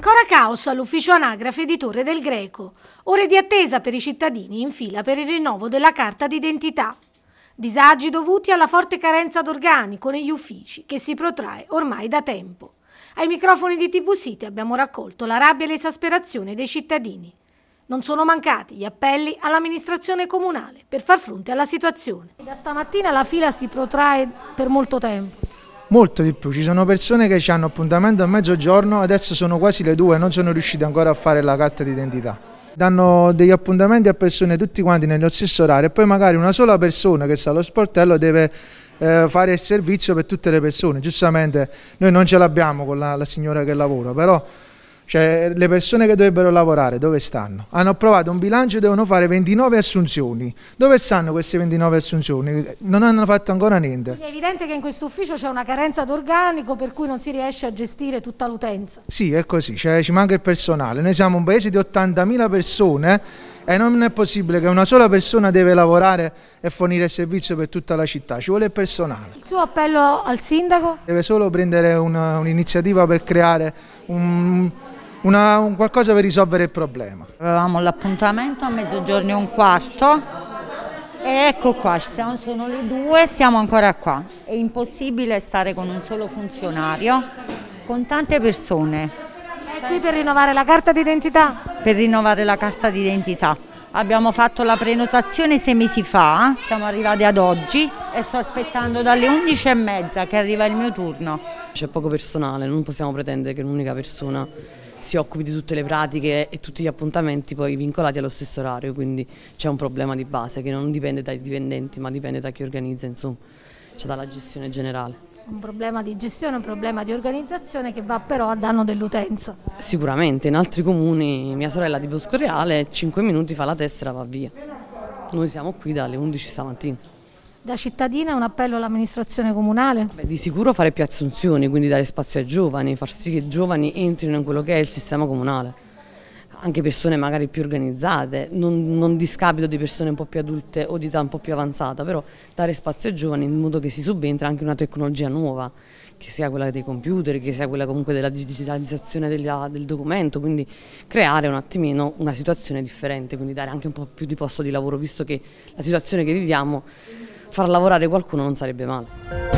Ancora caos all'ufficio anagrafe di Torre del Greco. Ore di attesa per i cittadini in fila per il rinnovo della carta d'identità. Disagi dovuti alla forte carenza d'organico negli uffici che si protrae ormai da tempo. Ai microfoni di TV City abbiamo raccolto la rabbia e l'esasperazione dei cittadini. Non sono mancati gli appelli all'amministrazione comunale per far fronte alla situazione. Da stamattina la fila si protrae per molto tempo molto di più. Ci sono persone che hanno appuntamento a mezzogiorno, adesso sono quasi le due non sono riuscite ancora a fare la carta d'identità. Danno degli appuntamenti a persone tutti quanti nello stesso orario e poi magari una sola persona che sta allo sportello deve eh, fare il servizio per tutte le persone. Giustamente noi non ce l'abbiamo con la, la signora che lavora, però cioè, le persone che dovrebbero lavorare dove stanno? Hanno approvato un bilancio e devono fare 29 assunzioni. Dove stanno queste 29 assunzioni? Non hanno fatto ancora niente. è evidente che in questo ufficio c'è una carenza d'organico per cui non si riesce a gestire tutta l'utenza. Sì, è così, cioè, ci manca il personale. Noi siamo un paese di 80.000 persone e non è possibile che una sola persona deve lavorare e fornire servizio per tutta la città, ci vuole il personale. Il suo appello al sindaco? Deve solo prendere un'iniziativa un per creare un una, un qualcosa per risolvere il problema. Avevamo l'appuntamento a mezzogiorno e un quarto e ecco qua, siamo, sono le due, siamo ancora qua. È impossibile stare con un solo funzionario, con tante persone. È qui per rinnovare la carta d'identità? Per rinnovare la carta d'identità. Abbiamo fatto la prenotazione sei mesi fa, siamo arrivati ad oggi e sto aspettando dalle e mezza che arriva il mio turno. C'è poco personale, non possiamo pretendere che un'unica persona si occupi di tutte le pratiche e tutti gli appuntamenti poi vincolati allo stesso orario, quindi c'è un problema di base che non dipende dai dipendenti ma dipende da chi organizza, insomma, cioè dalla gestione generale. Un problema di gestione, un problema di organizzazione che va però a danno dell'utenza. Sicuramente, in altri comuni mia sorella di Bosco Reale 5 minuti fa la tessera e va via. Noi siamo qui dalle 11 stamattina. Da cittadina un appello all'amministrazione comunale? Beh, di sicuro fare più assunzioni, quindi dare spazio ai giovani, far sì che i giovani entrino in quello che è il sistema comunale anche persone magari più organizzate, non, non discapito di persone un po' più adulte o di età un po' più avanzata, però dare spazio ai giovani in modo che si subentra anche una tecnologia nuova, che sia quella dei computer, che sia quella comunque della digitalizzazione della, del documento, quindi creare un attimino una situazione differente, quindi dare anche un po' più di posto di lavoro, visto che la situazione che viviamo far lavorare qualcuno non sarebbe male.